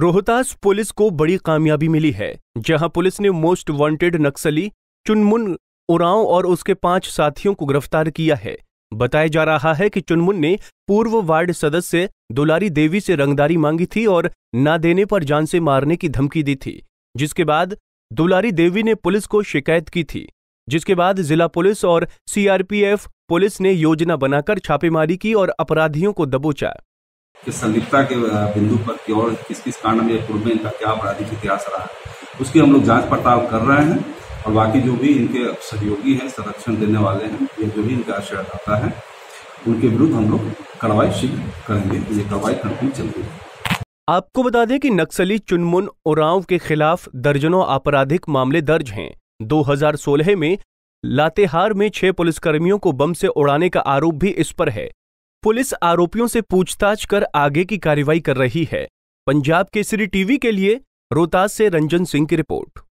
Rohtas police को बड़ी कामयाबी मिली है जहां पुलिस ने मोस्ट वांटेड नक्सली चुनमुन उराव और उसके पांच साथियों को गिरफ्तार किया है बताया जा रहा है कि चुनमुन ने पूर्व वार्ड सदस्य दुलारी देवी से रंगदारी मांगी थी और ना देने पर जान से मारने की धमकी दी थी जिसके बाद दुलारी देवी ने पुलिस को शिकायत की थी जिसके बाद जिला पुलिस और सीआरपीएफ पुलिस ने योजना बनाकर छापेमारी की और अपराधियों को दबोचा कि संलिप्तता के बिंदु पर की और किस किस कांड में पूर्व में इनका क्या आपराधिक इतिहास रहा है उसकी हम लोग जांच पड़ताल कर रहे हैं और बाकी जो भी इनके सहयोगी हैं संरक्षण देने वाले हैं या जो भी इनका आश्रयदाता है उनके विरुद्ध हम लोग कार्रवाई शीघ्र करेंगे ये कार्रवाई कंटिन्यू चल रही है आपको बता दें कि नक्सली चुनमुन उरांव के खिलाफ दर्जनों आपराधिक मामले दर्ज हैं 2016 में लातेहार में छह पुलिसकर्मियों को बम से उड़ाने का आरोप भी इस पर है पुलिस आरोपियों से पूछताछ कर आगे की कार्रवाई कर रही है पंजाब केसरी टीवी के लिए रोहतास से रंजन सिंह की रिपोर्ट